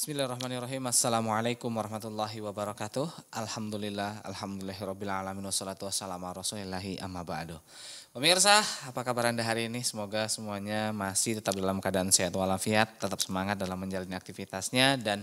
Bismillahirrahmanirrahim. Assalamualaikum warahmatullahi wabarakatuh. Alhamdulillah, alhamdulillahirabbil wassalatu wassalamu ala rasulillahi amma ba'du. Pemirsa, apa kabar Anda hari ini? Semoga semuanya masih tetap dalam keadaan sehat walafiat, tetap semangat dalam menjalani aktivitasnya dan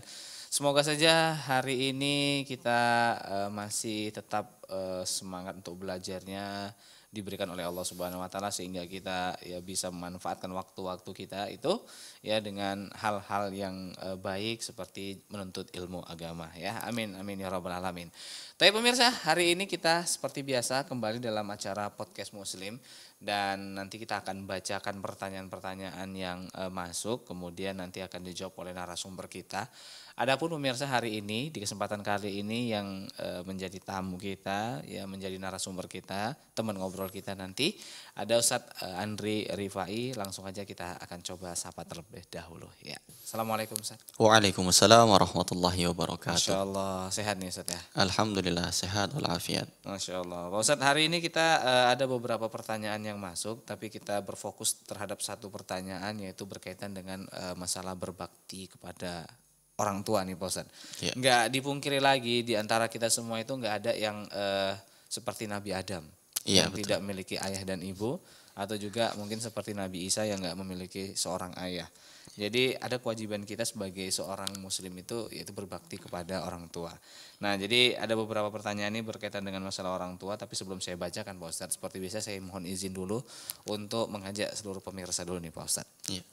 semoga saja hari ini kita uh, masih tetap uh, semangat untuk belajarnya diberikan oleh Allah Subhanahu wa taala sehingga kita ya bisa memanfaatkan waktu-waktu kita itu ya dengan hal-hal yang eh, baik seperti menuntut ilmu agama ya. Amin amin ya rabbal alamin. Tapi pemirsa, hari ini kita seperti biasa kembali dalam acara podcast muslim dan nanti kita akan bacakan pertanyaan-pertanyaan yang eh, masuk kemudian nanti akan dijawab oleh narasumber kita. Adapun pemirsa hari ini di kesempatan kali ini yang e, menjadi tamu kita, ya menjadi narasumber kita, teman ngobrol kita nanti ada Ustadz e, Andri Rifai. Langsung aja kita akan coba sapa terlebih dahulu. Ya, assalamualaikum Ustaz. Waalaikumsalam warahmatullahi wabarakatuh. Masya Allah sehat nih Ustaz ya. Alhamdulillah sehat walafiat. Masya Allah. Pak Ustadz hari ini kita e, ada beberapa pertanyaan yang masuk, tapi kita berfokus terhadap satu pertanyaan yaitu berkaitan dengan e, masalah berbakti kepada orang tua nih Pak Ustadz. Yeah. Nggak dipungkiri lagi di antara kita semua itu nggak ada yang uh, seperti Nabi Adam yeah, yang betul. tidak memiliki ayah dan ibu atau juga mungkin seperti Nabi Isa yang nggak memiliki seorang ayah. Jadi ada kewajiban kita sebagai seorang muslim itu yaitu berbakti kepada orang tua. Nah, jadi ada beberapa pertanyaan ini berkaitan dengan masalah orang tua tapi sebelum saya bacakan Pak Ustadz seperti biasa saya mohon izin dulu untuk mengajak seluruh pemirsa dulu nih Pak Ustadz. Yeah.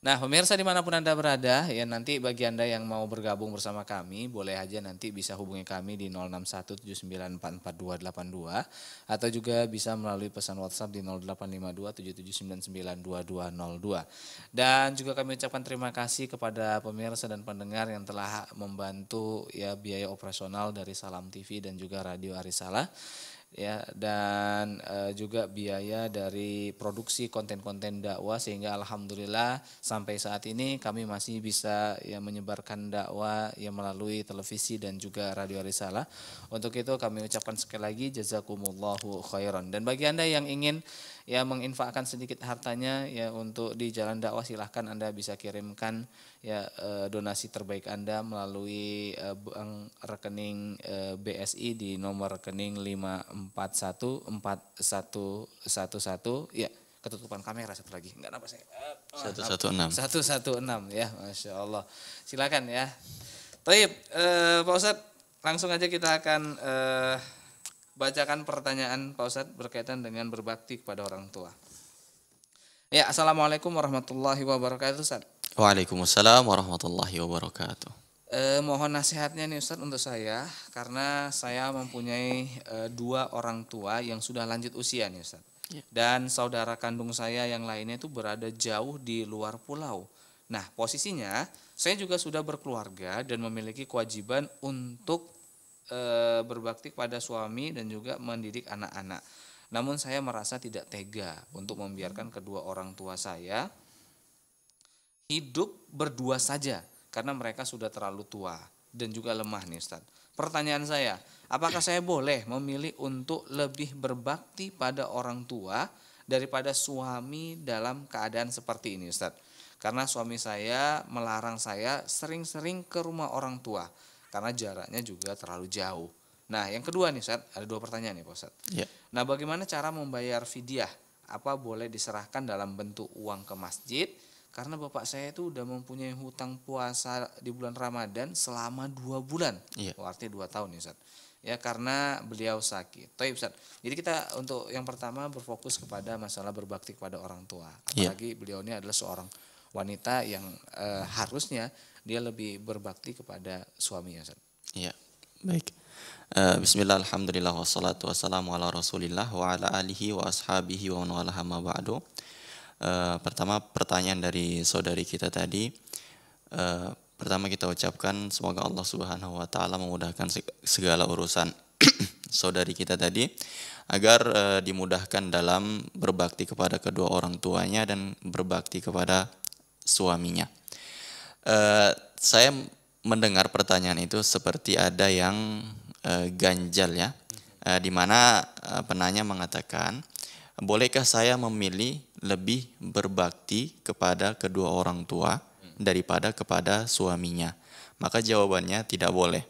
Nah, pemirsa dimanapun Anda berada, ya nanti bagi Anda yang mau bergabung bersama kami, boleh aja nanti bisa hubungi kami di 0617944282 atau juga bisa melalui pesan WhatsApp di 085277992202. Dan juga kami ucapkan terima kasih kepada pemirsa dan pendengar yang telah membantu ya biaya operasional dari Salam TV dan juga Radio Arisala ya dan e, juga biaya dari produksi konten-konten dakwah sehingga alhamdulillah sampai saat ini kami masih bisa ya menyebarkan dakwah yang melalui televisi dan juga radio risalah. Untuk itu kami ucapkan sekali lagi jazakumullahu khairan. Dan bagi Anda yang ingin ya menginfakkan sedikit hartanya ya untuk di jalan dakwah silahkan Anda bisa kirimkan ya eh, donasi terbaik Anda melalui eh, bank rekening eh, BSI di nomor rekening 5414111 ya ketutupan kamera satu lagi enggak apa saya satu satu enam satu satu enam ya masya Allah silakan ya Taib, eh, Pak Ustadz, langsung aja kita akan eh, bacakan pertanyaan Pak Ustadz berkaitan dengan berbakti kepada orang tua. Ya, Assalamualaikum warahmatullahi wabarakatuh Ustadz. Waalaikumsalam warahmatullahi wabarakatuh. Eh, mohon nasihatnya nih Ustadz untuk saya karena saya mempunyai eh, dua orang tua yang sudah lanjut usia nih Ustadz ya. dan saudara kandung saya yang lainnya itu berada jauh di luar pulau. Nah posisinya saya juga sudah berkeluarga dan memiliki kewajiban untuk e, berbakti kepada suami dan juga mendidik anak-anak. Namun saya merasa tidak tega untuk membiarkan hmm. kedua orang tua saya hidup berdua saja karena mereka sudah terlalu tua dan juga lemah nih Ustaz. Pertanyaan saya, apakah saya boleh memilih untuk lebih berbakti pada orang tua daripada suami dalam keadaan seperti ini Ustaz? Karena suami saya melarang saya sering-sering ke rumah orang tua karena jaraknya juga terlalu jauh. Nah, yang kedua nih, Ustaz, ada dua pertanyaan nih, Pak Ustaz. Ya. Nah, bagaimana cara membayar fidyah? Apa boleh diserahkan dalam bentuk uang ke masjid? Karena bapak saya itu udah mempunyai hutang puasa di bulan Ramadan selama dua bulan. Iya. Oh, artinya dua tahun nih, Ustaz. Ya, karena beliau sakit. Tapi, Ustaz. Jadi kita untuk yang pertama berfokus kepada masalah berbakti kepada orang tua. Iya. Apalagi ya. beliau ini adalah seorang wanita yang e, harusnya dia lebih berbakti kepada suaminya. Iya. Baik. Uh, Bismillah, Alhamdulillah, wassalatu wassalamu ala rasulillah wa ala alihi wa ashabihi wa ba'du. Uh, pertama pertanyaan dari saudari kita tadi. Uh, pertama kita ucapkan semoga Allah Subhanahu wa taala memudahkan segala urusan saudari kita tadi agar e, dimudahkan dalam berbakti kepada kedua orang tuanya dan berbakti kepada suaminya. Uh, saya mendengar pertanyaan itu seperti ada yang uh, ganjal ya, uh, di mana uh, penanya mengatakan, bolehkah saya memilih lebih berbakti kepada kedua orang tua daripada kepada suaminya? Maka jawabannya tidak boleh.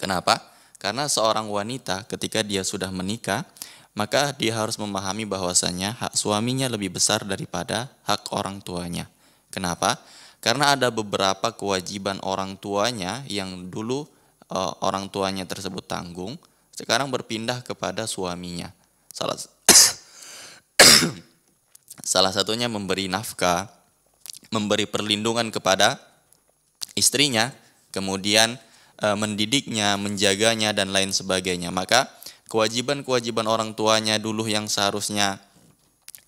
Kenapa? Karena seorang wanita ketika dia sudah menikah, maka dia harus memahami bahwasannya hak suaminya lebih besar daripada hak orang tuanya. Kenapa? Karena ada beberapa kewajiban orang tuanya yang dulu e, orang tuanya tersebut tanggung, sekarang berpindah kepada suaminya. Salah salah satunya memberi nafkah, memberi perlindungan kepada istrinya, kemudian e, mendidiknya, menjaganya dan lain sebagainya. Maka kewajiban-kewajiban orang tuanya dulu yang seharusnya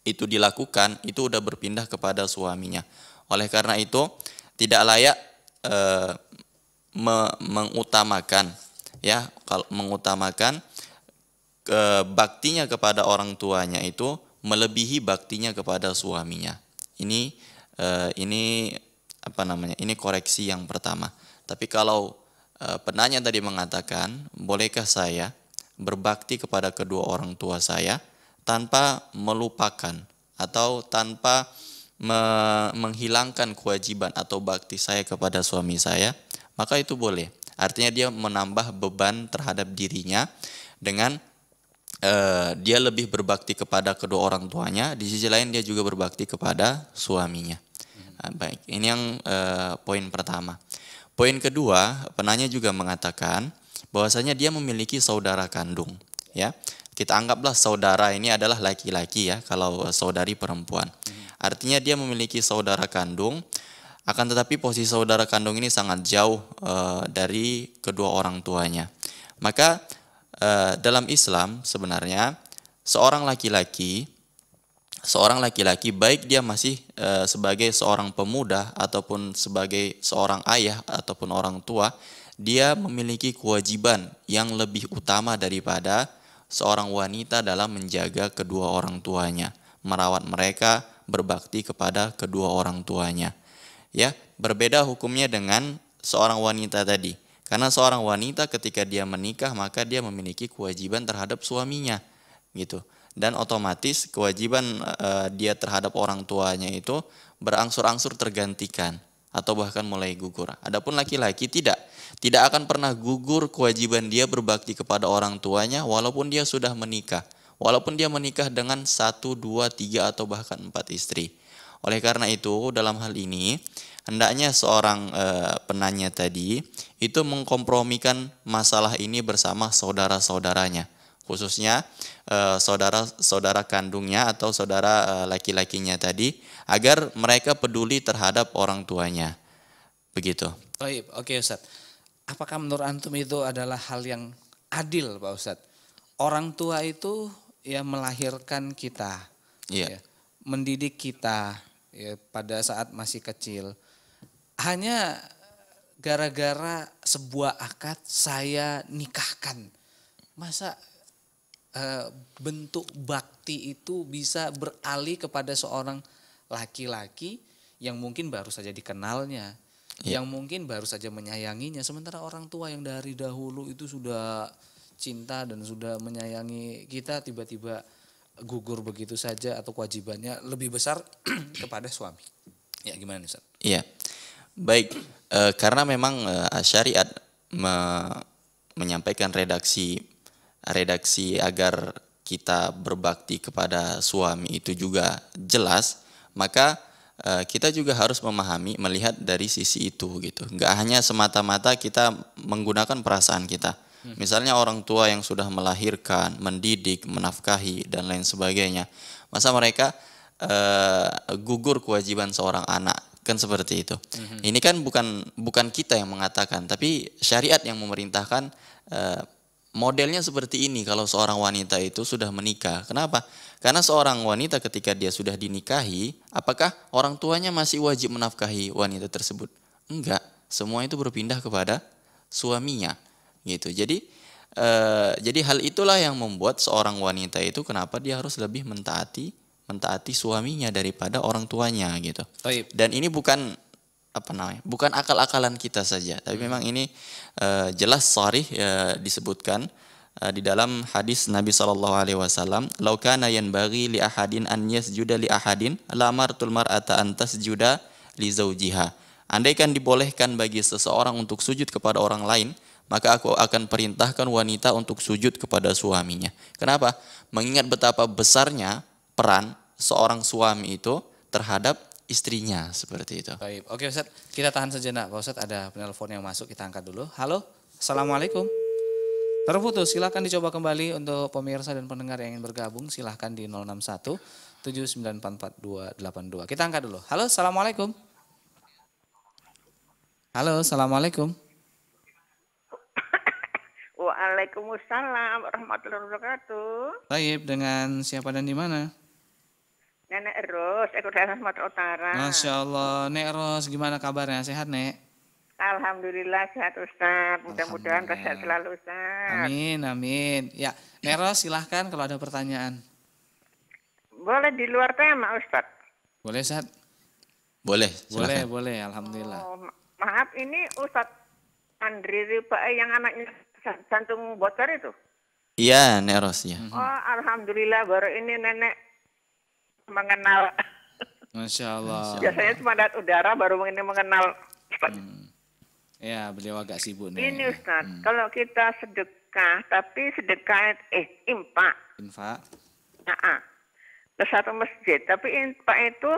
itu dilakukan itu udah berpindah kepada suaminya. Oleh karena itu, tidak layak e, me, mengutamakan ya, kalau mengutamakan e, baktinya kepada orang tuanya itu melebihi baktinya kepada suaminya. Ini e, ini apa namanya? Ini koreksi yang pertama. Tapi kalau e, penanya tadi mengatakan, "Bolehkah saya berbakti kepada kedua orang tua saya?" tanpa melupakan atau tanpa me menghilangkan kewajiban atau bakti saya kepada suami saya, maka itu boleh. Artinya dia menambah beban terhadap dirinya dengan uh, dia lebih berbakti kepada kedua orang tuanya, di sisi lain dia juga berbakti kepada suaminya. Ah, baik, ini yang uh, poin pertama. Poin kedua, penanya juga mengatakan bahwasanya dia memiliki saudara kandung, ya. Kita anggaplah saudara ini adalah laki-laki ya, kalau saudari perempuan. Artinya dia memiliki saudara kandung, akan tetapi posisi saudara kandung ini sangat jauh e, dari kedua orang tuanya. Maka e, dalam Islam sebenarnya seorang laki-laki seorang laki-laki baik dia masih e, sebagai seorang pemuda ataupun sebagai seorang ayah ataupun orang tua, dia memiliki kewajiban yang lebih utama daripada seorang wanita dalam menjaga kedua orang tuanya, merawat mereka, berbakti kepada kedua orang tuanya. Ya, berbeda hukumnya dengan seorang wanita tadi. Karena seorang wanita ketika dia menikah maka dia memiliki kewajiban terhadap suaminya gitu. Dan otomatis kewajiban uh, dia terhadap orang tuanya itu berangsur-angsur tergantikan atau bahkan mulai gugur. Adapun laki-laki tidak, tidak akan pernah gugur kewajiban dia berbakti kepada orang tuanya walaupun dia sudah menikah walaupun dia menikah dengan satu, dua, tiga, atau bahkan empat istri. Oleh karena itu, dalam hal ini, hendaknya seorang e, penanya tadi itu mengkompromikan masalah ini bersama saudara-saudaranya, khususnya e, eh, saudara-saudara kandungnya atau saudara e, laki-lakinya tadi, agar mereka peduli terhadap orang tuanya. Begitu. Baik, oke Ustadz, Apakah menurut antum itu adalah hal yang adil, Pak Ustadz? Orang tua itu ya melahirkan kita, yeah. ya, mendidik kita ya, pada saat masih kecil. Hanya gara-gara sebuah akad saya nikahkan. Masa e, bentuk bakti itu bisa beralih kepada seorang laki-laki yang mungkin baru saja dikenalnya, yeah. yang mungkin baru saja menyayanginya, sementara orang tua yang dari dahulu itu sudah cinta dan sudah menyayangi kita tiba-tiba gugur begitu saja atau kewajibannya lebih besar kepada suami. Ya gimana nih Ustaz? Iya. Baik, e, karena memang e, syariat me, menyampaikan redaksi redaksi agar kita berbakti kepada suami itu juga jelas, maka eh, kita juga harus memahami melihat dari sisi itu gitu Enggak hanya semata-mata kita menggunakan perasaan kita Misalnya orang tua yang sudah melahirkan, mendidik, menafkahi dan lain sebagainya. Masa mereka uh, gugur kewajiban seorang anak kan seperti itu. Mhm. Ini kan bukan bukan kita yang mengatakan, tapi syariat yang memerintahkan uh, modelnya seperti ini kalau seorang wanita itu sudah menikah. Kenapa? Karena seorang wanita ketika dia sudah dinikahi, apakah orang tuanya masih wajib menafkahi wanita tersebut? Enggak, semua itu berpindah kepada suaminya gitu. Jadi eh, jadi hal itulah yang membuat seorang wanita itu kenapa dia harus lebih mentaati mentaati suaminya daripada orang tuanya gitu. Taib. Dan ini bukan apa namanya? Bukan akal-akalan kita saja, tapi hmm. memang ini eh, jelas syarh eh, disebutkan di dalam hadis Nabi Shallallahu Alaihi Wasallam, laukana yang bagi li ahadin an yasjuda li ahadin, lamar tulmar ata antas juda li zaujiha." Andaikan dibolehkan bagi seseorang untuk sujud kepada orang lain, maka aku akan perintahkan wanita untuk sujud kepada suaminya. Kenapa? Mengingat betapa besarnya peran seorang suami itu terhadap istrinya seperti itu. Baik. Oke Ustaz, kita tahan sejenak Pak Ustaz ada penelpon yang masuk kita angkat dulu. Halo, Assalamualaikum. Terputus, silahkan dicoba kembali untuk pemirsa dan pendengar yang ingin bergabung silahkan di 061 7944282. Kita angkat dulu. Halo, Assalamualaikum. Halo, Assalamualaikum. Waalaikumsalam warahmatullahi wabarakatuh. Baik, dengan siapa dan di mana? Nenek Ros, aku dari Sumatera Utara. Masya Allah, Nek Ros, gimana kabarnya? Sehat, Nek? Alhamdulillah sehat Ustaz. Mudah-mudahan sehat selalu Ustaz. Amin, amin. Ya, Nek Ros silahkan kalau ada pertanyaan. Boleh di luar tema Ustaz? Boleh Ustaz? Boleh, silahkan. Boleh, boleh. Alhamdulillah. Oh, maaf, ini Ustaz Andri Ribae yang anaknya Cantum kan, bocor itu? Iya, Ros. ya. Oh, alhamdulillah baru ini nenek mengenal. Masya Allah. Biasanya cuma dat udara baru ini mengenal. Hmm. Ya, beliau agak sibuk nih. Ini Ustaz, hmm. kalau kita sedekah, tapi sedekah eh impak. Infak. Nah, -ah. ke satu masjid, tapi impak itu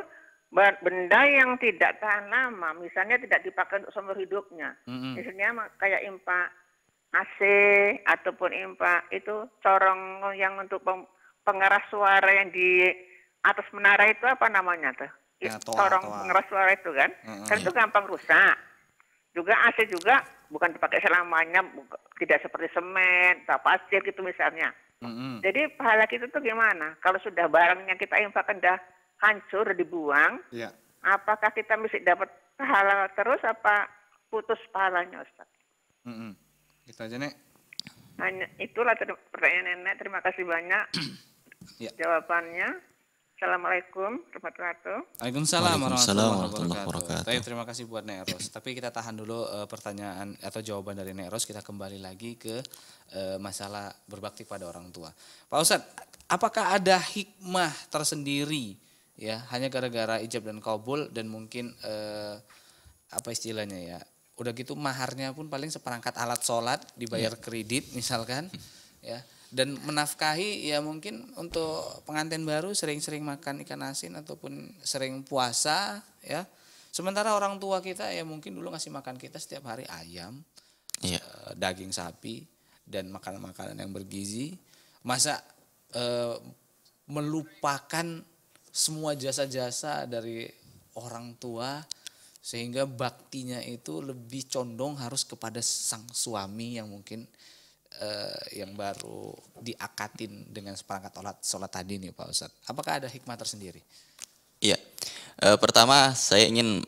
benda yang tidak tahan lama, misalnya tidak dipakai untuk seumur hidupnya. Hmm. Misalnya kayak impak AC ataupun impa itu corong yang untuk pengeras suara yang di atas menara itu apa namanya tuh? Ya, toa, corong toa. pengeras suara itu kan, mm-hmm. kan itu gampang rusak. Juga AC juga bukan dipakai selamanya, tidak seperti semen, atau pasir gitu misalnya. Mm-hmm. Jadi pahala kita tuh gimana? Kalau sudah barangnya kita infakkan dah hancur, dibuang, yeah. apakah kita mesti dapat pahala terus apa putus pahalanya Ustaz? Mm-hmm. Itu aja, Nek. Hanya itulah pertanyaan Nenek. Terima kasih banyak ya. jawabannya. Assalamualaikum warahmatullahi wabarakatuh. Waalaikumsalam warahmatullahi wabarakatuh. Baik, terima kasih buat Nek Ros. Tapi kita tahan dulu uh, pertanyaan atau jawaban dari Nek Ros. Kita kembali lagi ke uh, masalah berbakti pada orang tua. Pak Ustadz, apakah ada hikmah tersendiri ya hanya gara-gara ijab dan kabul dan mungkin uh, apa istilahnya ya udah gitu maharnya pun paling seperangkat alat sholat dibayar yeah. kredit misalkan ya dan menafkahi ya mungkin untuk pengantin baru sering-sering makan ikan asin ataupun sering puasa ya sementara orang tua kita ya mungkin dulu ngasih makan kita setiap hari ayam yeah. Iya. E, daging sapi dan makanan-makanan yang bergizi masa e, melupakan semua jasa-jasa dari orang tua sehingga baktinya itu lebih condong harus kepada sang suami yang mungkin eh, yang baru diakatin dengan seperangkat sholat, sholat tadi nih Pak Ustadz. Apakah ada hikmah tersendiri? Iya, e, pertama saya ingin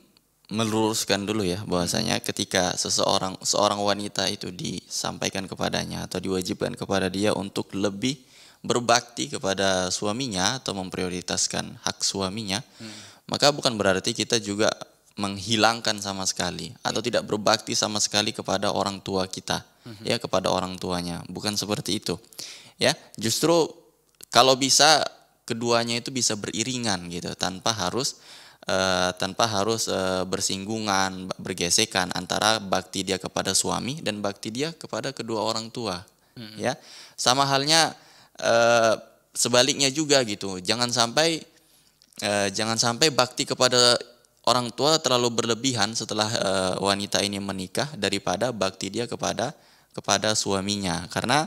meluruskan dulu ya bahwasanya ketika seseorang seorang wanita itu disampaikan kepadanya atau diwajibkan kepada dia untuk lebih berbakti kepada suaminya atau memprioritaskan hak suaminya hmm. maka bukan berarti kita juga menghilangkan sama sekali atau tidak berbakti sama sekali kepada orang tua kita mm-hmm. ya kepada orang tuanya bukan seperti itu ya justru kalau bisa keduanya itu bisa beriringan gitu tanpa harus uh, tanpa harus uh, bersinggungan bergesekan antara bakti dia kepada suami dan bakti dia kepada kedua orang tua mm-hmm. ya sama halnya uh, sebaliknya juga gitu jangan sampai jangan sampai bakti kepada orang tua terlalu berlebihan setelah e, wanita ini menikah daripada bakti dia kepada kepada suaminya karena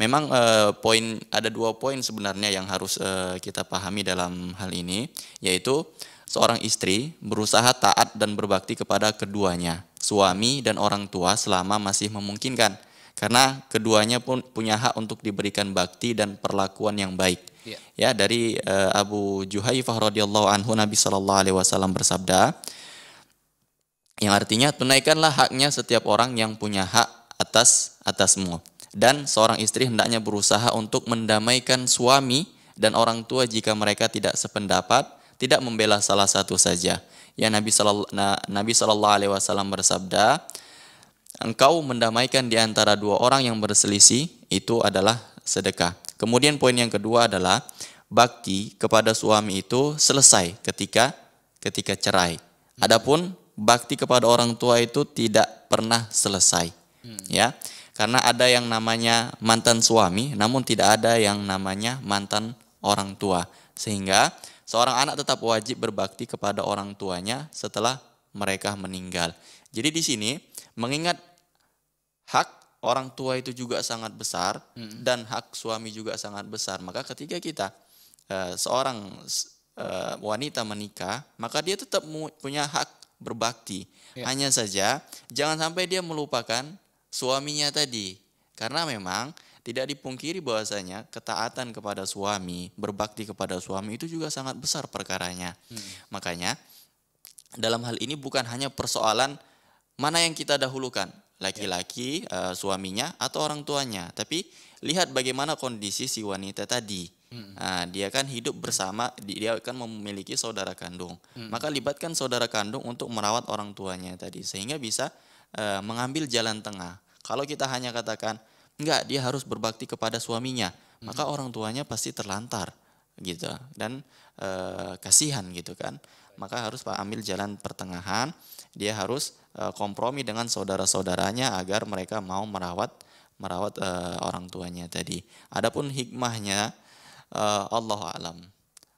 memang e, poin ada dua poin sebenarnya yang harus e, kita pahami dalam hal ini yaitu seorang istri berusaha taat dan berbakti kepada keduanya suami dan orang tua selama masih memungkinkan karena keduanya pun punya hak untuk diberikan bakti dan perlakuan yang baik Ya, ya dari uh, Abu Juhaifah radhiyallahu anhu Nabi sallallahu alaihi wasallam bersabda yang artinya tunaikanlah haknya setiap orang yang punya hak atas atasmu dan seorang istri hendaknya berusaha untuk mendamaikan suami dan orang tua jika mereka tidak sependapat tidak membela salah satu saja ya Nabi sallallahu Nabi sallallahu alaihi wasallam bersabda engkau mendamaikan di antara dua orang yang berselisih itu adalah sedekah Kemudian poin yang kedua adalah bakti kepada suami itu selesai ketika ketika cerai. Adapun bakti kepada orang tua itu tidak pernah selesai. Hmm. Ya. Karena ada yang namanya mantan suami namun tidak ada yang namanya mantan orang tua. Sehingga seorang anak tetap wajib berbakti kepada orang tuanya setelah mereka meninggal. Jadi di sini mengingat hak orang tua itu juga sangat besar hmm. dan hak suami juga sangat besar. Maka ketika kita uh, seorang uh, wanita menikah, maka dia tetap punya hak berbakti. Ya. Hanya saja jangan sampai dia melupakan suaminya tadi. Karena memang tidak dipungkiri bahwasanya ketaatan kepada suami, berbakti kepada suami itu juga sangat besar perkaranya. Hmm. Makanya dalam hal ini bukan hanya persoalan mana yang kita dahulukan, laki-laki uh, suaminya atau orang tuanya. Tapi lihat bagaimana kondisi si wanita tadi. Hmm. Nah, dia kan hidup bersama, dia kan memiliki saudara kandung. Hmm. Maka libatkan saudara kandung untuk merawat orang tuanya tadi, sehingga bisa uh, mengambil jalan tengah. Kalau kita hanya katakan enggak, dia harus berbakti kepada suaminya, hmm. maka orang tuanya pasti terlantar gitu dan uh, kasihan gitu kan maka harus pak ambil jalan pertengahan. Dia harus e, kompromi dengan saudara-saudaranya agar mereka mau merawat merawat e, orang tuanya tadi. Adapun hikmahnya e, Allah alam.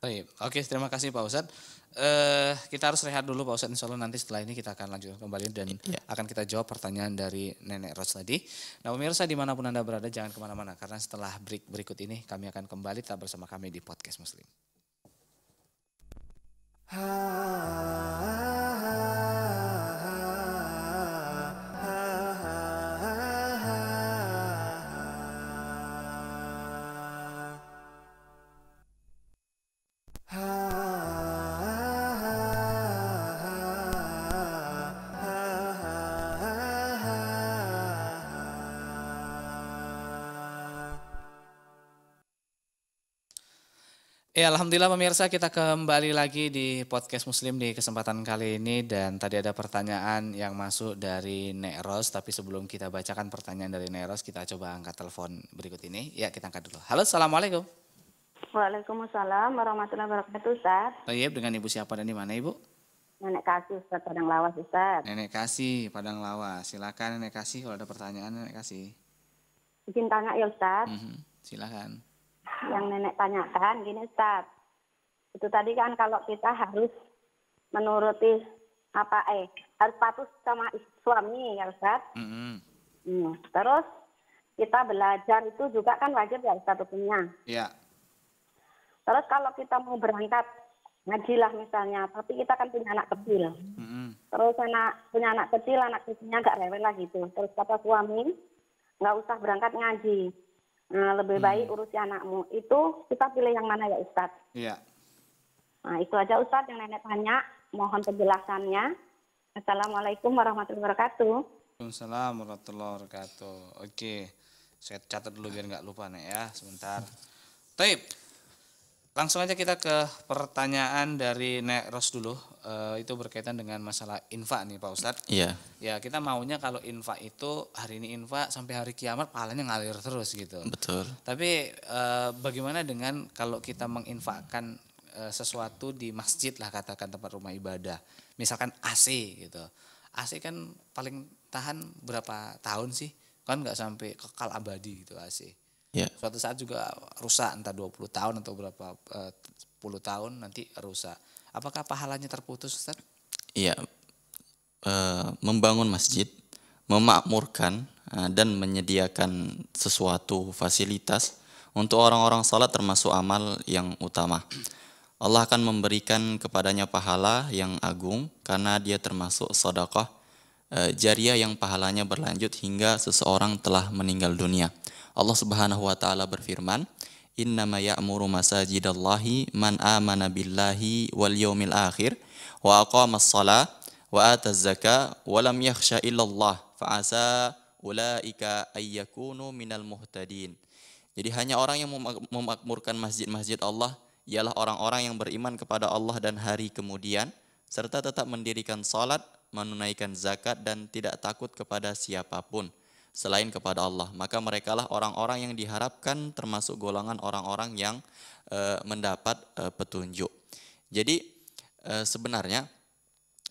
Baik, oke terima kasih Pak Ustadz. Uh, kita harus rehat dulu Pak Ustadz, insya Allah nanti setelah ini kita akan lanjut kembali dan ya. akan kita jawab pertanyaan dari Nenek Ros tadi. Nah pemirsa dimanapun Anda berada jangan kemana-mana karena setelah break berikut ini kami akan kembali tetap bersama kami di Podcast Muslim. ah. ah, ah, ah Ya, alhamdulillah pemirsa kita kembali lagi di podcast Muslim di kesempatan kali ini dan tadi ada pertanyaan yang masuk dari Neros tapi sebelum kita bacakan pertanyaan dari Neros kita coba angkat telepon berikut ini. Ya, kita angkat dulu. Halo, Assalamualaikum. Waalaikumsalam warahmatullahi wabarakatuh, Ustaz. Oh, iya, dengan Ibu siapa dan di mana, Ibu? Nenek Kasih, Ustaz Padang Lawas, Ustaz. Nenek Kasih, Padang Lawas. Silakan Nenek Kasih kalau ada pertanyaan Nenek Kasih. Izin tanya ya, Ustaz. Mm -hmm. Silakan yang nenek tanyakan gini Ustaz. Itu tadi kan kalau kita harus menuruti apa eh harus patuh sama suami ya Ustaz. Mm -hmm. hmm. Terus kita belajar itu juga kan wajib ya Ustaz hukumnya. Iya. Yeah. Terus kalau kita mau berangkat ngajilah misalnya, tapi kita kan punya anak kecil. Mm -hmm. Terus anak punya anak kecil, anak kecilnya agak rewel lah gitu. Terus kata suami, nggak usah berangkat ngaji Nah, lebih hmm. baik urusi anakmu. Itu kita pilih yang mana ya Ustadz? Iya. Nah, itu aja Ustadz yang nenek tanya. Mohon penjelasannya. Assalamualaikum warahmatullahi wabarakatuh. Waalaikumsalam warahmatullahi wabarakatuh. Oke. Saya catat dulu biar nggak lupa nek ya. Sebentar. Taib langsung aja kita ke pertanyaan dari Nek Ros dulu. Uh, itu berkaitan dengan masalah infa nih Pak Ustadz. Iya. Ya kita maunya kalau infa itu hari ini infa sampai hari kiamat pahalanya ngalir terus gitu. Betul. Tapi uh, bagaimana dengan kalau kita menginfakkan uh, eh, sesuatu di masjid lah katakan tempat rumah ibadah. Misalkan AC gitu. AC kan paling tahan berapa tahun sih? Kan nggak sampai kekal abadi gitu AC. Yeah. Suatu saat juga rusak entah 20 tahun atau berapa eh, puluh tahun nanti rusak. Apakah pahalanya terputus Ustaz? Iya. Uh, membangun masjid, memakmurkan uh, dan menyediakan sesuatu fasilitas untuk orang-orang salat termasuk amal yang utama. Allah akan memberikan kepadanya pahala yang agung karena dia termasuk sedekah jariah yang pahalanya berlanjut hingga seseorang telah meninggal dunia. Allah Subhanahu wa taala berfirman, "Innama ya'muru masajidallahi man amana billahi wal yaumil akhir wa aqamas shalah wa ataz zakah wa lam yakhsha illallah fa'asa ulaika ayyakunu minal muhtadin." Jadi hanya orang yang memakmurkan masjid-masjid Allah ialah orang-orang yang beriman kepada Allah dan hari kemudian serta tetap mendirikan salat, menunaikan zakat dan tidak takut kepada siapapun selain kepada Allah. Maka merekalah orang-orang yang diharapkan termasuk golongan orang-orang yang e, mendapat e, petunjuk. Jadi e, sebenarnya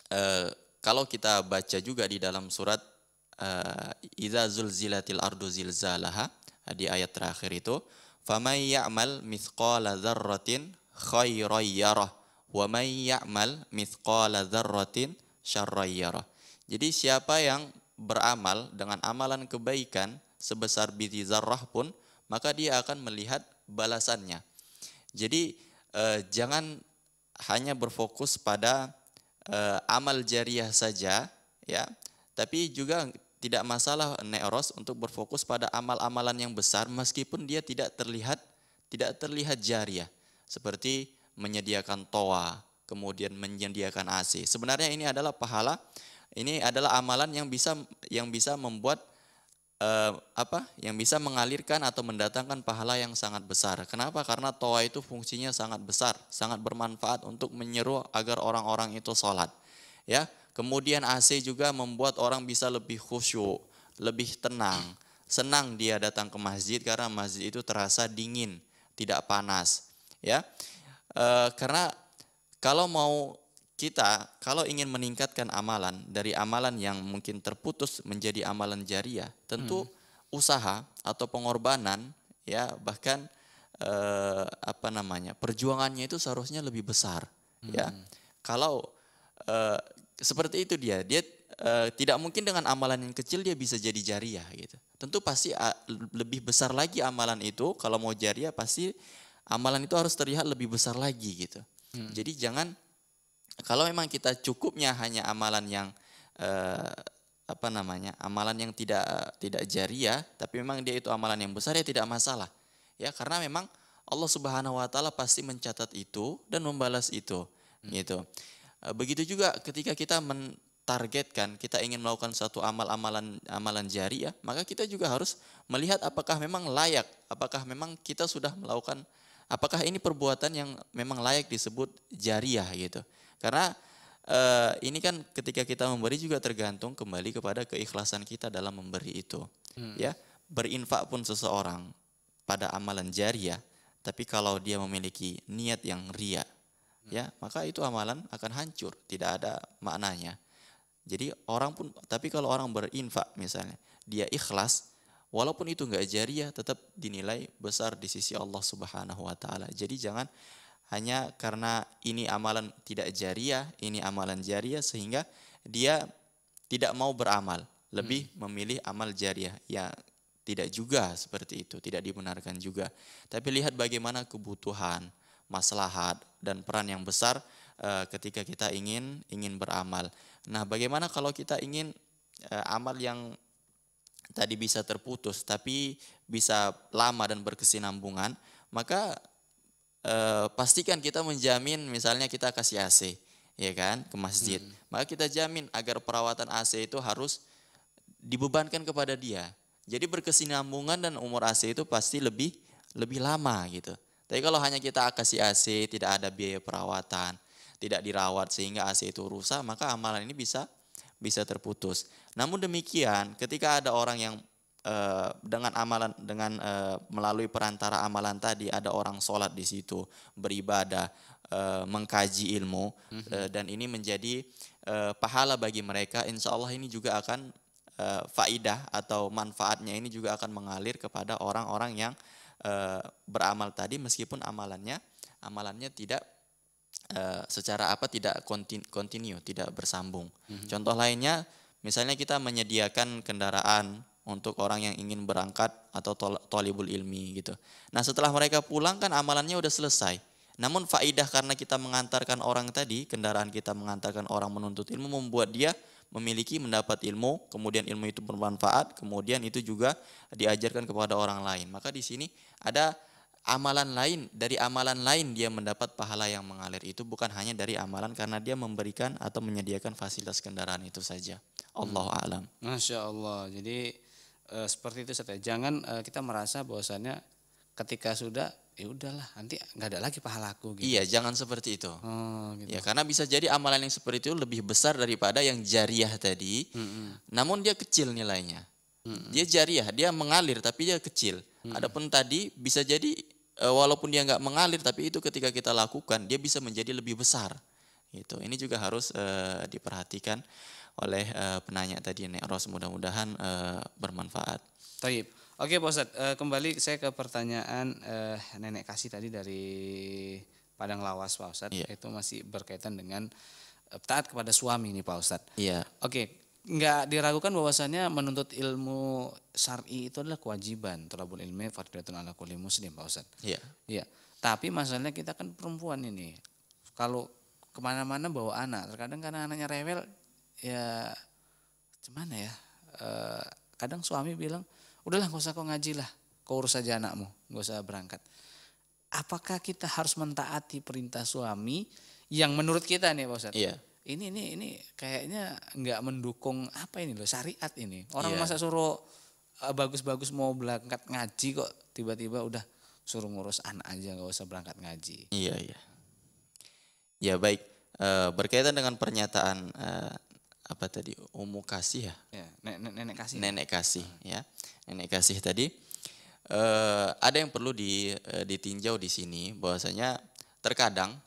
e, kalau kita baca juga di dalam surat e, Iza zulzilatil ardu zilzalaha di ayat terakhir itu فَمَنْ يَعْمَلْ مِثْقَالَ ذَرَّةٍ خَيْرًا يَرَهُ وَمَنْ يَعْمَلْ مِثْقَالَ ذَرَّةٍ شَرًّا يَرَهُ Jadi siapa yang beramal dengan amalan kebaikan sebesar biji zarrah pun, maka dia akan melihat balasannya. Jadi eh, jangan hanya berfokus pada eh, amal jariah saja, ya. Tapi juga tidak masalah neoros untuk berfokus pada amal-amalan yang besar meskipun dia tidak terlihat tidak terlihat jariah seperti menyediakan toa, kemudian menyediakan AC. Sebenarnya ini adalah pahala ini adalah amalan yang bisa yang bisa membuat eh, apa? Yang bisa mengalirkan atau mendatangkan pahala yang sangat besar. Kenapa? Karena toa itu fungsinya sangat besar, sangat bermanfaat untuk menyeru agar orang-orang itu sholat. Ya, kemudian AC juga membuat orang bisa lebih khusyuk, lebih tenang, senang dia datang ke masjid karena masjid itu terasa dingin, tidak panas. Ya, eh, karena kalau mau kita kalau ingin meningkatkan amalan dari amalan yang mungkin terputus menjadi amalan jariah, tentu hmm. usaha atau pengorbanan ya bahkan eh, apa namanya perjuangannya itu seharusnya lebih besar ya. hmm. ya. Kalau eh, seperti itu dia, dia eh, tidak mungkin dengan amalan yang kecil dia bisa jadi jariah gitu. Tentu pasti a, lebih besar lagi amalan itu kalau mau jariah pasti amalan itu harus terlihat lebih besar lagi gitu. Hmm. Jadi jangan kalau memang kita cukupnya hanya amalan yang eh, apa namanya? amalan yang tidak tidak jariah, tapi memang dia itu amalan yang besar ya tidak masalah. Ya, karena memang Allah Subhanahu wa taala pasti mencatat itu dan membalas itu, hmm. gitu. Eh, begitu juga ketika kita men kita ingin melakukan satu amal-amalan amalan jari maka kita juga harus melihat apakah memang layak apakah memang kita sudah melakukan apakah ini perbuatan yang memang layak disebut jariah gitu karena Uh, ini kan ketika kita memberi juga tergantung kembali kepada keikhlasan kita dalam memberi itu. Hmm. Ya, berinfak pun seseorang pada amalan jariah, tapi kalau dia memiliki niat yang ria, hmm. ya, maka itu amalan akan hancur, tidak ada maknanya. Jadi orang pun tapi kalau orang berinfak misalnya, dia ikhlas walaupun itu enggak jariah tetap dinilai besar di sisi Allah Subhanahu wa taala. Jadi jangan hanya karena ini amalan tidak jariah, ini amalan jariah sehingga dia tidak mau beramal, lebih hmm. memilih amal jariah. Ya, tidak juga seperti itu, tidak dibenarkan juga. Tapi lihat bagaimana kebutuhan, maslahat dan peran yang besar uh, ketika kita ingin ingin beramal. Nah, bagaimana kalau kita ingin uh, amal yang tadi bisa terputus tapi bisa lama dan berkesinambungan, maka eh, pastikan kita menjamin misalnya kita kasih AC, ya kan, ke masjid. Hmm. Maka kita jamin agar perawatan AC itu harus dibebankan kepada dia. Jadi berkesinambungan dan umur AC itu pasti lebih lebih lama gitu. Tapi kalau hanya kita kasih AC, tidak ada biaya perawatan, tidak dirawat sehingga AC itu rusak, maka amalan ini bisa bisa terputus. Namun demikian, ketika ada orang yang Eh, dengan amalan dengan eh, melalui perantara amalan tadi ada orang sholat di situ beribadah eh, mengkaji ilmu mm -hmm. dan ini menjadi pahala bagi mereka insya Allah ini juga akan faidah atau manfaatnya ini juga akan mengalir kepada orang-orang yang beramal tadi meskipun amalannya amalannya tidak secara apa tidak kontinu, kontinu tidak bersambung mm -hmm. contoh lainnya Misalnya kita menyediakan kendaraan untuk orang yang ingin berangkat atau tolibul ilmi gitu. Nah setelah mereka pulang kan amalannya udah selesai. Namun faidah karena kita mengantarkan orang tadi, kendaraan kita mengantarkan orang menuntut ilmu membuat dia memiliki mendapat ilmu, kemudian ilmu itu bermanfaat, kemudian itu juga diajarkan kepada orang lain. Maka di sini ada amalan lain dari amalan lain dia mendapat pahala yang mengalir itu bukan hanya dari amalan karena dia memberikan atau menyediakan fasilitas kendaraan itu saja. Allah alam. Masya Allah. Jadi Eh, seperti itu saja. Ya. Jangan e, kita merasa bahwasanya ketika sudah ya udahlah nanti nggak ada lagi pahalaku gitu. Iya, jangan seperti itu. Oh, gitu. Ya, karena bisa jadi amalan yang seperti itu lebih besar daripada yang jariah tadi. Mm -mm. Namun dia kecil nilainya. Mm -mm. Dia jariah, dia mengalir tapi dia kecil. Mm -mm. Adapun tadi bisa jadi e, walaupun dia nggak mengalir tapi itu ketika kita lakukan dia bisa menjadi lebih besar. Gitu. Ini juga harus e, diperhatikan oleh uh, penanya tadi Nek Ros mudah-mudahan uh, bermanfaat. Taib. Oke Pak Ustadz, uh, kembali saya ke pertanyaan uh, Nenek Kasih tadi dari Padang Lawas Pak Ustadz, yeah. itu masih berkaitan dengan uh, taat kepada suami nih Pak Ustadz. Iya. Yeah. Oke, nggak diragukan bahwasannya menuntut ilmu syar'i itu adalah kewajiban, Terlebih ilmi fardhatun ala kulli muslim Pak Ustadz. Iya. Yeah. Iya. Tapi masalahnya kita kan perempuan ini. Kalau kemana-mana bawa anak, terkadang karena anaknya rewel ya cuman ya e, kadang suami bilang udahlah nggak usah kau ngaji lah kau urus saja anakmu nggak usah berangkat apakah kita harus mentaati perintah suami yang menurut kita nih pak Ustadz iya. ini ini ini kayaknya nggak mendukung apa ini loh syariat ini orang iya. masa suruh eh, bagus-bagus mau berangkat ngaji kok tiba-tiba udah suruh ngurus anak aja nggak usah berangkat ngaji iya iya ya baik e, berkaitan dengan pernyataan e, apa tadi umu kasih ya, ya nenek, nenek kasih nenek kasih uh. ya nenek kasih tadi uh, ada yang perlu di, uh, ditinjau di sini bahwasanya terkadang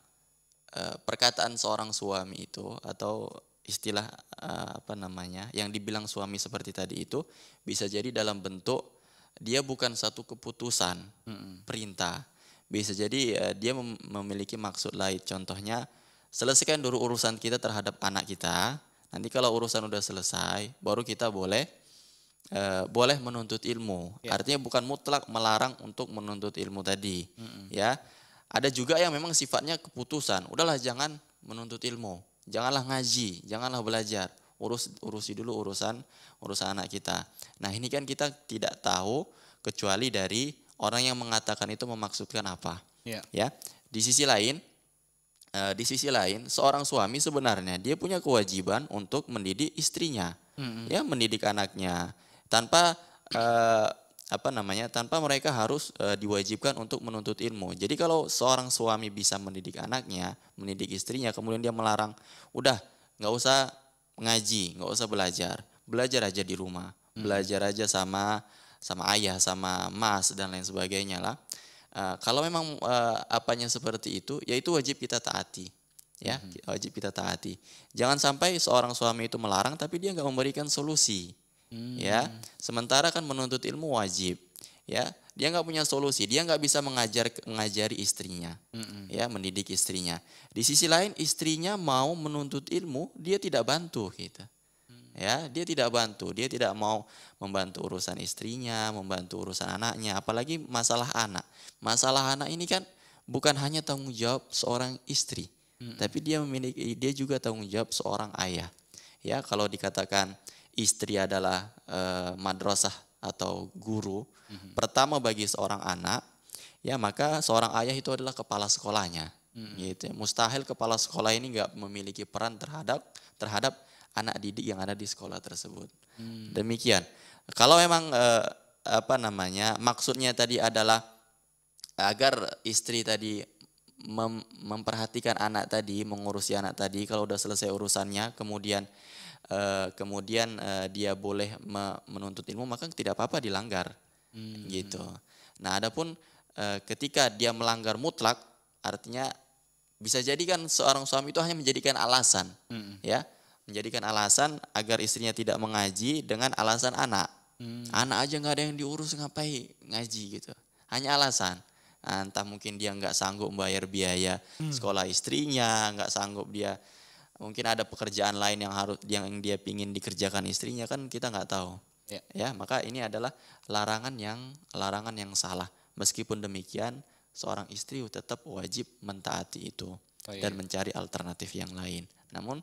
uh, perkataan seorang suami itu atau istilah uh, apa namanya yang dibilang suami seperti tadi itu bisa jadi dalam bentuk dia bukan satu keputusan Mm-mm. perintah bisa jadi uh, dia mem memiliki maksud lain contohnya selesaikan dulu urusan kita terhadap anak kita Nanti kalau urusan udah selesai, baru kita boleh e, boleh menuntut ilmu. Ya. Artinya bukan mutlak melarang untuk menuntut ilmu tadi, mm -mm. ya. Ada juga yang memang sifatnya keputusan. Udahlah jangan menuntut ilmu, janganlah ngaji, janganlah belajar. Urus urusi dulu urusan urusan anak kita. Nah ini kan kita tidak tahu kecuali dari orang yang mengatakan itu memaksudkan apa, ya. ya. Di sisi lain Eh, di sisi lain seorang suami sebenarnya dia punya kewajiban untuk mendidik istrinya hmm. ya mendidik anaknya tanpa eh, apa namanya tanpa mereka harus e, diwajibkan untuk menuntut ilmu jadi kalau seorang suami bisa mendidik anaknya mendidik istrinya kemudian dia melarang udah nggak usah ngaji nggak usah belajar belajar aja di rumah belajar aja sama sama ayah sama mas dan lain sebagainya lah Eh, kalau memang uh, apanya seperti itu, ya itu wajib kita taati. Ya, mhm. wajib kita taati. Jangan sampai seorang suami itu melarang tapi dia nggak memberikan solusi. Mm-hmm. Ya, sementara kan menuntut ilmu wajib. Ya, dia nggak punya solusi, dia nggak bisa mengajar mengajari istrinya, mm-hmm. ya, mendidik istrinya. Di sisi lain, istrinya mau menuntut ilmu, dia tidak bantu gitu ya dia tidak bantu dia tidak mau membantu urusan istrinya membantu urusan anaknya apalagi masalah anak masalah anak ini kan bukan hanya tanggung jawab seorang istri hmm. tapi dia memiliki dia juga tanggung jawab seorang ayah ya kalau dikatakan istri adalah e, madrasah atau guru hmm. pertama bagi seorang anak ya maka seorang ayah itu adalah kepala sekolahnya hmm. gitu ya. mustahil kepala sekolah ini nggak memiliki peran terhadap terhadap anak didik yang ada di sekolah tersebut. Hmm. Demikian. Kalau memang eh, apa namanya maksudnya tadi adalah agar istri tadi mem memperhatikan anak tadi, mengurusi anak tadi. Kalau udah selesai urusannya, kemudian eh, kemudian eh, dia boleh me menuntut ilmu, maka tidak apa-apa dilanggar, hmm. gitu. Nah, adapun eh, ketika dia melanggar mutlak, artinya bisa jadikan seorang suami itu hanya menjadikan alasan, hmm. ya menjadikan alasan agar istrinya tidak mengaji dengan alasan anak. Hmm. Anak aja nggak ada yang diurus ngapain ngaji gitu. Hanya alasan. Ah, entah mungkin dia nggak sanggup membayar biaya hmm. sekolah istrinya, nggak sanggup dia mungkin ada pekerjaan lain yang harus yang dia pingin dikerjakan istrinya kan kita nggak tahu. Ya. ya, maka ini adalah larangan yang larangan yang salah. Meskipun demikian, seorang istri tetap wajib mentaati itu oh, iya. dan mencari alternatif yang lain. Namun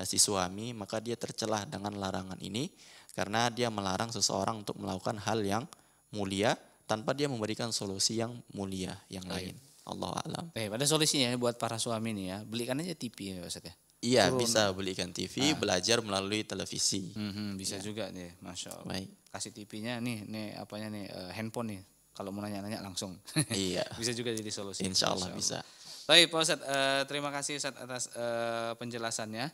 Eh, si suami, maka dia tercelah dengan larangan ini karena dia melarang seseorang untuk melakukan hal yang mulia tanpa dia memberikan solusi yang mulia yang lain. lain. Allah alam. Eh, ada solusinya buat para suami nih ya. Belikan aja TV ya maksudnya. Iya, Turun. bisa belikan TV, ah. belajar melalui televisi. Mm-hmm, bisa ya. juga nih, Masya Allah. Baik. Kasih TV-nya nih, nih apanya nih, uh, handphone nih. Kalau mau nanya-nanya langsung. iya. bisa juga jadi solusi. Insya Allah, Masya Allah. bisa. Baik Pak Ustadz, uh, eh, terima kasih Ustadz atas uh, penjelasannya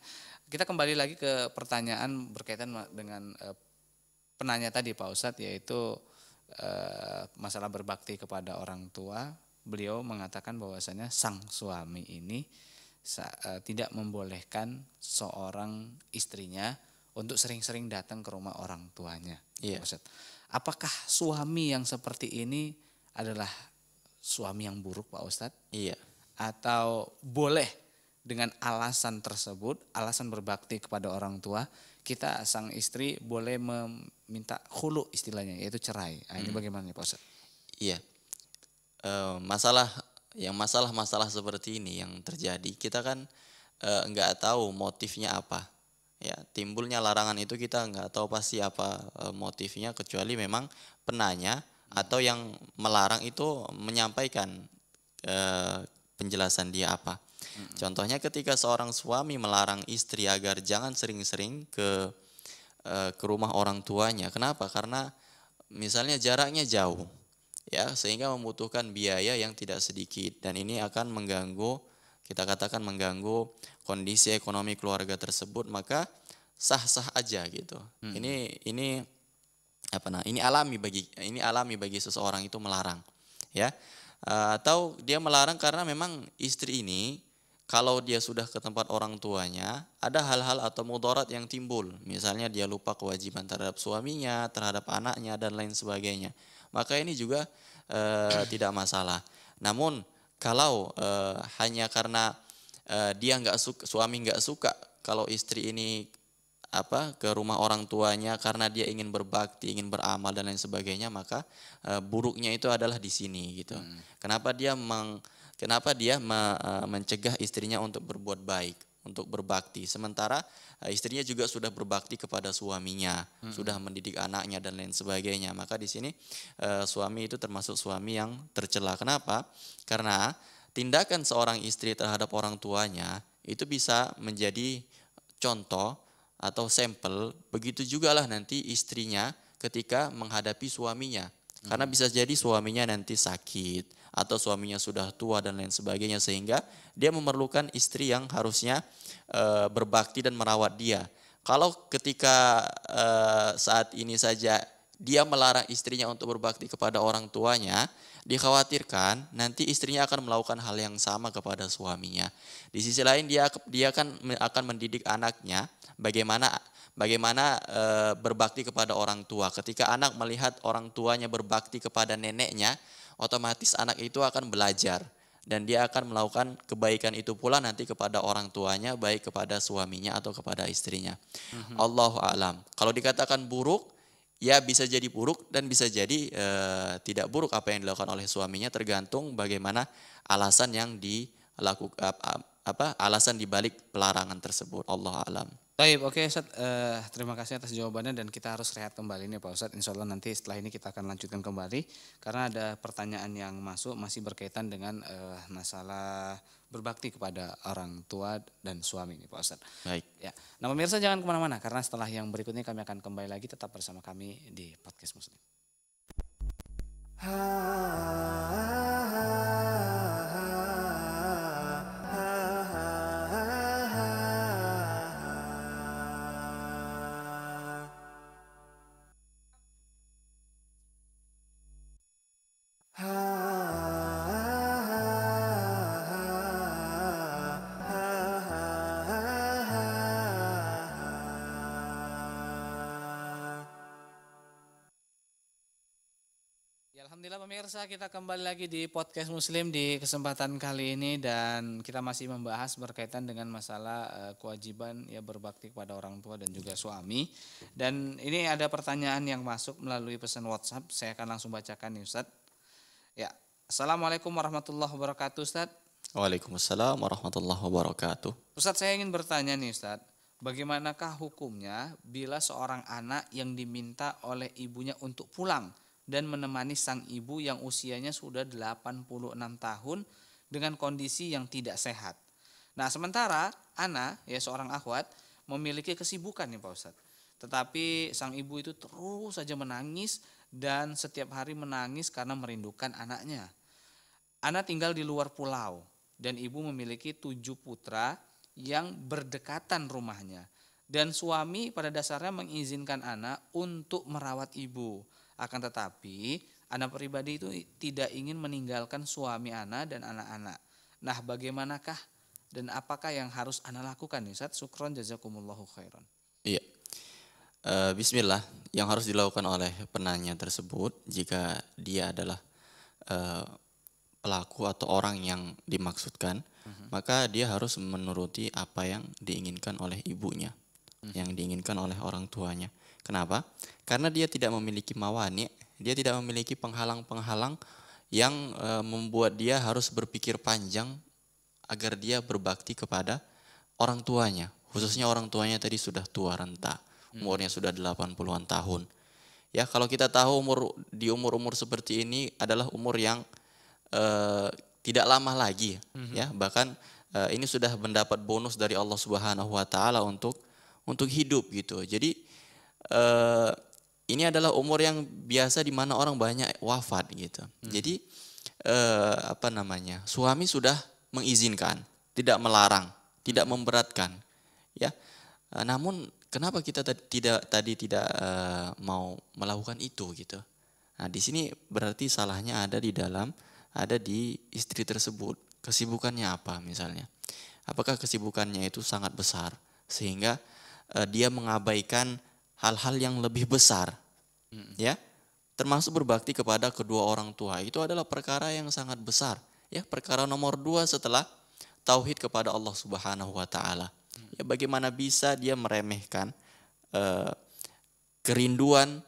kita kembali lagi ke pertanyaan berkaitan dengan uh, penanya tadi Pak Ustadz yaitu uh, masalah berbakti kepada orang tua. Beliau mengatakan bahwasanya sang suami ini uh, tidak membolehkan seorang istrinya untuk sering-sering datang ke rumah orang tuanya. Iya. Ustadz. Apakah suami yang seperti ini adalah suami yang buruk Pak Ustadz? Iya. Atau boleh dengan alasan tersebut, alasan berbakti kepada orang tua, kita sang istri boleh meminta hulu istilahnya, yaitu cerai. Nah, ini hmm. bagaimana nih Pak Ustaz? Iya, e, masalah yang masalah-masalah seperti ini yang terjadi, kita kan eh, nggak tahu motifnya apa. Ya, timbulnya larangan itu kita nggak tahu pasti apa e, motifnya, kecuali memang penanya atau yang melarang itu menyampaikan penjelasan dia apa. Hmm. Contohnya ketika seorang suami melarang istri agar jangan sering-sering ke eh, ke rumah orang tuanya. Kenapa? Karena misalnya jaraknya jauh. Ya, sehingga membutuhkan biaya yang tidak sedikit dan ini akan mengganggu kita katakan mengganggu kondisi ekonomi keluarga tersebut, maka sah-sah aja gitu. Hmm. Ini ini apa nah ini alami bagi ini alami bagi seseorang itu melarang ya eh, atau dia melarang karena memang istri ini kalau dia sudah ke tempat orang tuanya, ada hal-hal atau mudarat yang timbul. Misalnya dia lupa kewajiban terhadap suaminya, terhadap anaknya, dan lain sebagainya. Maka ini juga e, tidak masalah. Namun kalau e, hanya karena e, dia nggak suka, suami nggak suka kalau istri ini apa ke rumah orang tuanya karena dia ingin berbakti, ingin beramal dan lain sebagainya, maka e, buruknya itu adalah di sini gitu. Hmm. Kenapa dia meng Kenapa dia e, mencegah istrinya untuk berbuat baik, untuk berbakti. Sementara e, istrinya juga sudah berbakti kepada suaminya, hmm. sudah mendidik anaknya dan lain sebagainya. Maka di sini e, suami itu termasuk suami yang tercela. Kenapa? Karena tindakan seorang istri terhadap orang tuanya itu bisa menjadi contoh atau sampel. Begitu juga lah nanti istrinya ketika menghadapi suaminya. Karena hmm. bisa jadi suaminya nanti sakit, atau suaminya sudah tua dan lain sebagainya sehingga dia memerlukan istri yang harusnya e, berbakti dan merawat dia. Kalau ketika e, saat ini saja dia melarang istrinya untuk berbakti kepada orang tuanya, dikhawatirkan nanti istrinya akan melakukan hal yang sama kepada suaminya. Di sisi lain dia dia kan akan mendidik anaknya bagaimana bagaimana e, berbakti kepada orang tua. Ketika anak melihat orang tuanya berbakti kepada neneknya, otomatis anak itu akan belajar dan dia akan melakukan kebaikan itu pula nanti kepada orang tuanya, baik kepada suaminya atau kepada istrinya. Mm-hmm. Allahu alam. Kalau dikatakan buruk, ya bisa jadi buruk dan bisa jadi e, tidak buruk apa yang dilakukan oleh suaminya tergantung bagaimana alasan yang dilakukan apa alasan dibalik pelarangan tersebut. Allah alam. Baik, oke okay, Ustaz. Uh, terima kasih atas jawabannya dan kita harus rehat kembali nih Pak Ustaz. Insya Allah nanti setelah ini kita akan lanjutkan kembali karena ada pertanyaan yang masuk masih berkaitan dengan uh, masalah berbakti kepada orang tua dan suami nih Pak Ustaz. Baik. Ya. Nah pemirsa jangan kemana-mana karena setelah yang berikutnya kami akan kembali lagi tetap bersama kami di Podcast Muslim. Ha, ha, ha. pemirsa, kita kembali lagi di podcast Muslim di kesempatan kali ini dan kita masih membahas berkaitan dengan masalah eh, kewajiban ya berbakti kepada orang tua dan juga suami. Dan ini ada pertanyaan yang masuk melalui pesan WhatsApp, saya akan langsung bacakan nih Ustaz. Ya, Assalamualaikum warahmatullahi wabarakatuh Ustaz. Waalaikumsalam warahmatullahi wabarakatuh. Ustaz saya ingin bertanya nih Ustaz, bagaimanakah hukumnya bila seorang anak yang diminta oleh ibunya untuk pulang dan menemani sang ibu yang usianya sudah 86 tahun dengan kondisi yang tidak sehat. Nah, sementara Ana, ya seorang akhwat, memiliki kesibukan nih Pak Ustadz. Tetapi sang ibu itu terus saja menangis dan setiap hari menangis karena merindukan anaknya. Ana tinggal di luar pulau dan ibu memiliki tujuh putra yang berdekatan rumahnya. Dan suami pada dasarnya mengizinkan Ana untuk merawat ibu. Akan tetapi, anak pribadi itu tidak ingin meninggalkan suami anak dan anak-anak. Nah, bagaimanakah dan apakah yang harus anak lakukan nih? Saat sukron jazakumullahu khairan. Iya. Eh, bismillah, yang harus dilakukan oleh penanya tersebut jika dia adalah e, pelaku atau orang yang dimaksudkan, uh-huh. maka dia harus menuruti apa yang diinginkan oleh ibunya, uh-huh. yang diinginkan oleh orang tuanya. Kenapa? Karena dia tidak memiliki mawani, dia tidak memiliki penghalang-penghalang yang eh, membuat dia harus berpikir panjang agar dia berbakti kepada orang tuanya. Khususnya orang tuanya tadi sudah tua renta, hmm. umurnya sudah 80-an tahun. Ya, kalau kita tahu umur di umur-umur seperti ini adalah umur yang e, tidak lama lagi mm-hmm. ya, bahkan e, ini sudah mendapat bonus dari Allah Subhanahu wa taala untuk untuk hidup gitu. Jadi uh, ini adalah umur yang biasa di mana orang banyak wafat gitu. Hmm. Jadi uh, apa namanya? Suami sudah mengizinkan, tidak melarang, tidak hmm. memberatkan, ya. Uh, namun kenapa kita tidak tadi tidak uh, mau melakukan itu gitu? Nah, di sini berarti salahnya ada di dalam ada di istri tersebut. Kesibukannya apa misalnya? Apakah kesibukannya itu sangat besar sehingga dia mengabaikan hal-hal yang lebih besar. Hmm. Ya. Termasuk berbakti kepada kedua orang tua. Itu adalah perkara yang sangat besar. Ya, perkara nomor dua setelah tauhid kepada Allah Subhanahu wa taala. Mm. Ya, bagaimana bisa dia meremehkan eh, kerinduan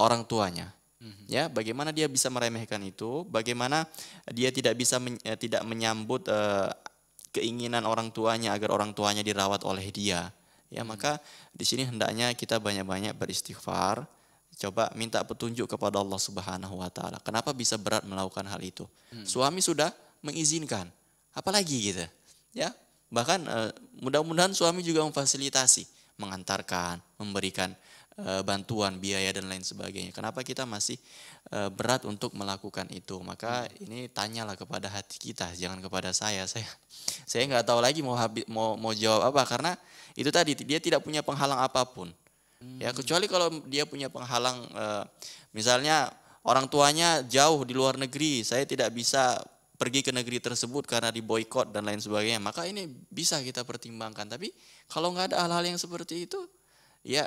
orang tuanya? Mm-hmm. Ya, bagaimana dia bisa meremehkan itu? Bagaimana dia tidak bisa men, eh, tidak menyambut eh, keinginan orang tuanya agar orang tuanya dirawat oleh dia? Ya, maka di sini hendaknya kita banyak-banyak beristighfar, coba minta petunjuk kepada Allah Subhanahu wa taala. Kenapa bisa berat melakukan hal itu? Hmm. Suami sudah mengizinkan, apalagi gitu. Ya, bahkan eh, mudah-mudahan suami juga memfasilitasi, mengantarkan, memberikan Eh, bantuan biaya dan lain sebagainya. Kenapa kita masih eh, berat untuk melakukan itu? Maka hmm. ini tanyalah kepada hati kita, jangan kepada saya. Saya saya nggak tahu lagi mau habis, mau mau jawab apa karena itu tadi dia tidak punya penghalang apapun. Ya hmm. kecuali kalau dia punya penghalang eh, misalnya orang tuanya jauh di luar negeri, saya tidak bisa pergi ke negeri tersebut karena di boykot dan lain sebagainya. Maka ini bisa kita pertimbangkan. Tapi kalau nggak ada hal-hal yang seperti itu, ya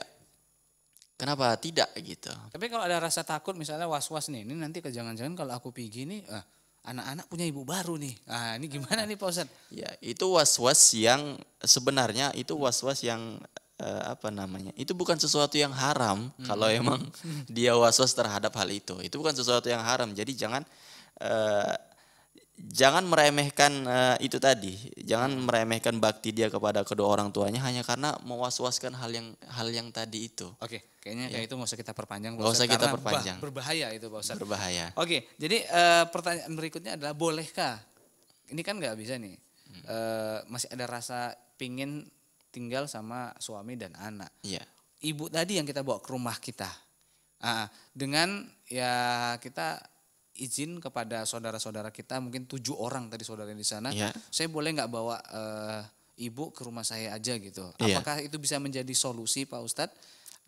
Kenapa tidak gitu? Tapi kalau ada rasa takut misalnya was-was nih, ini nanti jangan-jangan kalau aku pergi nih, eh, anak-anak punya ibu baru nih. Nah, ini gimana nih Pak Ustaz? Ya, itu was-was yang sebenarnya itu was-was yang eh, apa namanya? Itu bukan sesuatu yang haram hmm. kalau emang dia was-was terhadap hal itu. Itu bukan sesuatu yang haram. Jadi jangan eh, jangan meremehkan uh, itu tadi jangan meremehkan bakti dia kepada kedua orang tuanya hanya karena mewaswaskan hal yang hal yang tadi itu oke kayaknya ya. kayak itu nggak usah kita perpanjang nggak usah kita perpanjang berbahaya itu pak Ustaz. berbahaya oke jadi uh, pertanyaan berikutnya adalah bolehkah ini kan nggak bisa nih hmm. uh, masih ada rasa pingin tinggal sama suami dan anak ya. ibu tadi yang kita bawa ke rumah kita uh, dengan ya kita izin kepada saudara-saudara kita mungkin tujuh orang tadi saudara di sana ya. saya boleh nggak bawa uh, ibu ke rumah saya aja gitu apakah ya. apakah itu bisa menjadi solusi pak ustadz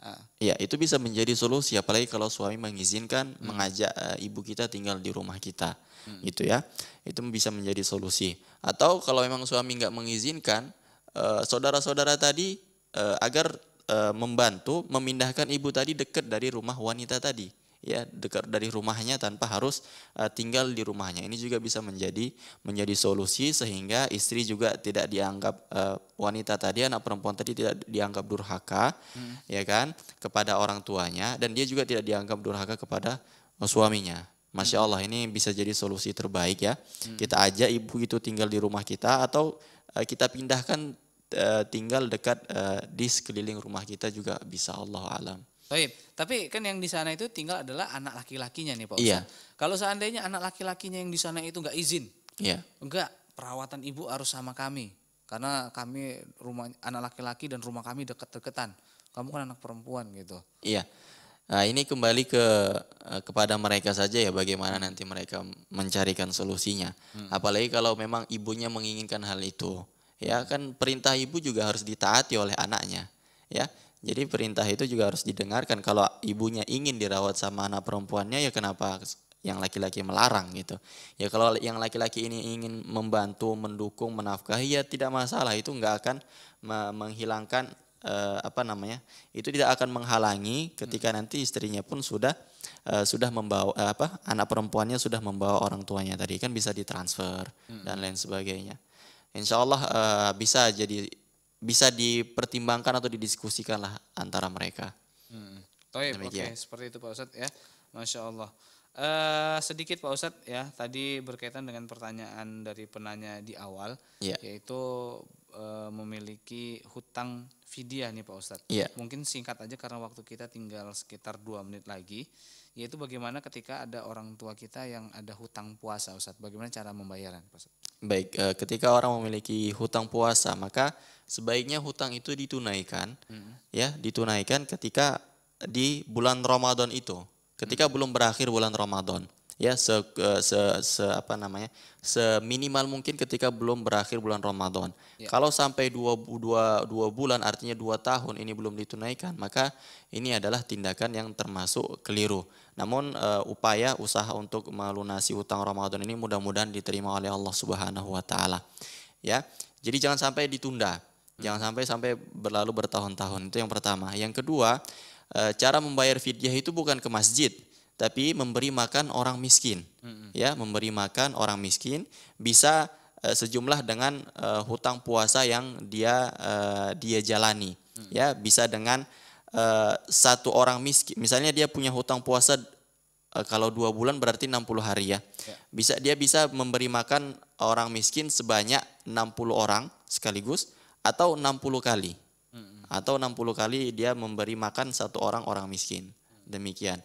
uh. ya itu bisa menjadi solusi apalagi kalau suami mengizinkan hmm. mengajak uh, ibu kita tinggal di rumah kita hmm. gitu ya itu bisa menjadi solusi atau kalau memang suami nggak mengizinkan eh, saudara-saudara uh, tadi uh, agar uh, membantu memindahkan ibu tadi dekat dari rumah wanita tadi ya dekat dari rumahnya tanpa harus uh, tinggal di rumahnya. Ini juga bisa menjadi menjadi solusi sehingga istri juga tidak dianggap uh, wanita tadi anak perempuan tadi tidak dianggap durhaka hmm. ya kan kepada orang tuanya dan dia juga tidak dianggap durhaka kepada eh, suaminya. Masya hmm. Allah ini bisa jadi solusi terbaik ya. Hmm. Kita aja ibu itu tinggal di rumah kita atau uh, kita pindahkan uh, tinggal dekat uh, di sekeliling rumah kita juga bisa Allah alam. Baik, tapi kan yang di sana itu tinggal adalah anak laki-lakinya nih Pak Ustaz. Iya. Kalau seandainya anak laki-lakinya yang di sana itu nggak izin, iya. enggak perawatan ibu harus sama kami karena kami rumah anak laki-laki dan rumah kami deket-deketan. Kamu kan anak perempuan gitu. Iya. Nah, ini kembali ke eh, kepada mereka saja ya bagaimana nanti mereka mencarikan solusinya. Hmm. Apalagi kalau memang ibunya menginginkan hal itu. Ya kan perintah ibu juga harus ditaati oleh anaknya. Ya. Jadi perintah itu juga harus didengarkan. Kalau ibunya ingin dirawat sama anak perempuannya ya kenapa yang laki-laki melarang gitu. Ya kalau yang laki-laki ini ingin membantu, mendukung, menafkahi ya tidak masalah itu nggak akan menghilangkan eh, apa namanya? Itu tidak akan menghalangi ketika hmm. nanti istrinya pun sudah eh, sudah membawa eh, apa anak perempuannya sudah membawa orang tuanya tadi kan bisa ditransfer hmm. dan lain sebagainya. Insya Allah eh, bisa jadi bisa dipertimbangkan atau didiskusikan lah antara mereka. Hmm. oke okay. seperti itu Pak Ustadz ya, masya Allah. Uh, sedikit Pak Ustadz ya, tadi berkaitan dengan pertanyaan dari penanya di awal, yeah. yaitu uh, memiliki hutang fidyah nih Pak Ustadz. Yeah. Mungkin singkat aja karena waktu kita tinggal sekitar dua menit lagi, yaitu bagaimana ketika ada orang tua kita yang ada hutang puasa Ustadz, bagaimana cara membayarnya Pak Ustadz? Baik, e, ketika orang memiliki hutang puasa, maka sebaiknya hutang itu ditunaikan, hmm. ya, ditunaikan ketika di bulan Ramadan itu, ketika hmm. belum berakhir bulan Ramadan ya se, se, se apa namanya seminimal mungkin ketika belum berakhir bulan Ramadan. Ya. Kalau sampai dua, dua, dua bulan artinya dua tahun ini belum ditunaikan maka ini adalah tindakan yang termasuk keliru. Namun uh, upaya usaha untuk melunasi utang Ramadan ini mudah-mudahan diterima oleh Allah Subhanahu wa taala. Ya. Jadi jangan sampai ditunda. Hmm. Jangan sampai sampai berlalu bertahun-tahun. Itu yang pertama. Yang kedua, eh, cara membayar fidyah itu bukan ke masjid tapi memberi makan orang miskin. Mm-hmm. Ya, memberi makan orang miskin bisa uh, sejumlah dengan uh, hutang puasa yang dia uh, dia jalani. Mm-hmm. Ya, bisa dengan uh, satu orang miskin. Misalnya dia punya hutang puasa uh, kalau dua bulan berarti 60 hari ya. Yeah. Bisa dia bisa memberi makan orang miskin sebanyak 60 orang sekaligus atau 60 kali. Mm-hmm. Atau 60 kali dia memberi makan satu orang orang miskin. Mm. Demikian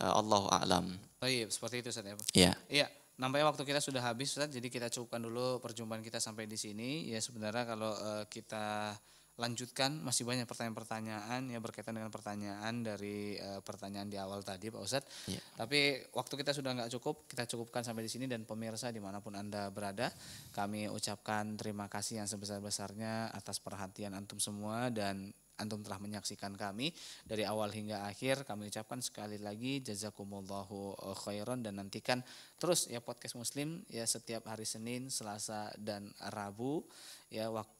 uh, Allahu a'lam. Baik, seperti itu Ustaz ya. Iya. Iya. Nampaknya waktu kita sudah habis Ustaz, jadi kita cukupkan dulu perjumpaan kita sampai di sini. Ya sebenarnya kalau uh, kita lanjutkan masih banyak pertanyaan-pertanyaan yang berkaitan dengan pertanyaan dari uh, pertanyaan di awal tadi Pak Ustadz. Ya. Tapi waktu kita sudah nggak cukup, kita cukupkan sampai di sini dan pemirsa dimanapun Anda berada, kami ucapkan terima kasih yang sebesar-besarnya atas perhatian Antum semua dan antum telah menyaksikan kami dari awal hingga akhir. Kami ucapkan sekali lagi jazakumullahu khairan dan nantikan terus ya podcast Muslim ya setiap hari Senin, Selasa dan Rabu ya waktu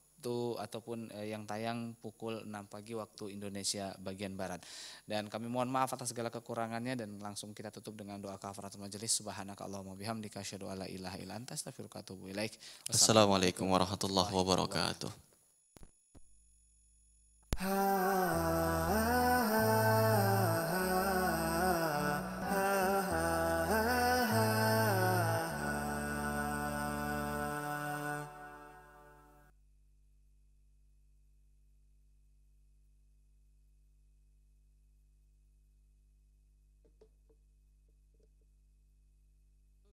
ataupun eh, yang tayang pukul 6 pagi waktu Indonesia bagian barat. Dan kami mohon maaf atas segala kekurangannya dan langsung kita tutup dengan doa kafarat majelis subhanaka Allahumma bihamdika asyhadu alla ilaha illa anta astaghfiruka wa ilaik. assalamualaikum warahmatullahi wabarakatuh. ah, ah, ah.